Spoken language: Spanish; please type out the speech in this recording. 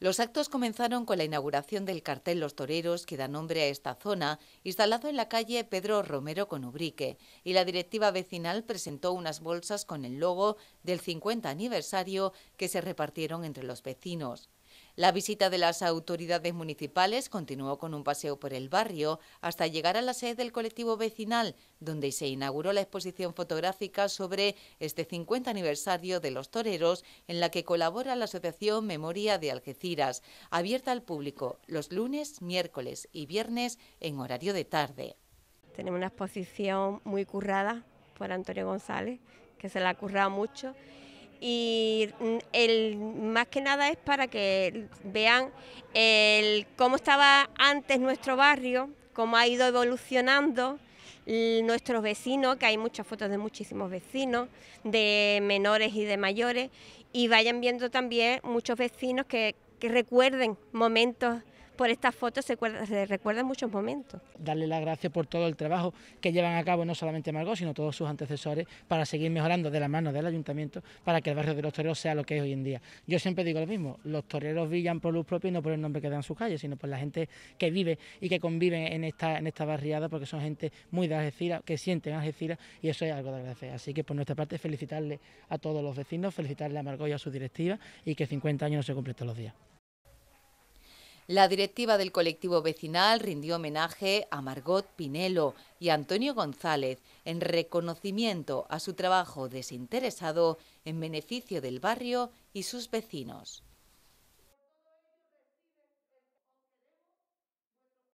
Los actos comenzaron con la inauguración del cartel Los Toreros, que da nombre a esta zona, instalado en la calle Pedro Romero con Ubrique, y la directiva vecinal presentó unas bolsas con el logo del 50 aniversario que se repartieron entre los vecinos. La visita de las autoridades municipales continuó con un paseo por el barrio hasta llegar a la sede del colectivo vecinal, donde se inauguró la exposición fotográfica sobre este 50 aniversario de los toreros, en la que colabora la Asociación Memoria de Algeciras, abierta al público los lunes, miércoles y viernes en horario de tarde. Tenemos una exposición muy currada por Antonio González, que se la ha currado mucho y mm, el, más que nada es para que vean el, cómo estaba antes nuestro barrio, cómo ha ido evolucionando nuestros vecinos, que hay muchas fotos de muchísimos vecinos, de menores y de mayores, y vayan viendo también muchos vecinos que, que recuerden momentos por estas fotos se, recuerda recuerdan muchos momentos. Darle las gracias por todo el trabajo que llevan a cabo no solamente Margot, sino todos sus antecesores para seguir mejorando de la mano del ayuntamiento para que el barrio de los toreros sea lo que es hoy en día. Yo siempre digo lo mismo, los toreros villan por los propios y no por el nombre que dan sus calles, sino por la gente que vive y que convive en esta, en esta barriada porque son gente muy de Algeciras, que sienten Algeciras y eso es algo de agradecer. Así que por nuestra parte felicitarle a todos los vecinos, felicitarle a Margot y a su directiva y que 50 años no se cumplen todos los días. La directiva del colectivo vecinal rindió homenaje a Margot Pinelo y Antonio González en reconocimiento a su trabajo desinteresado en beneficio del barrio y sus vecinos.